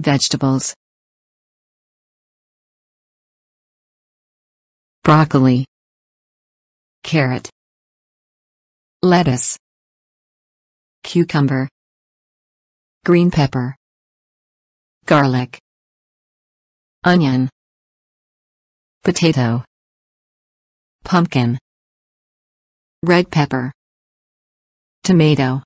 Vegetables Broccoli Carrot Lettuce Cucumber Green pepper Garlic Onion Potato Pumpkin Red pepper Tomato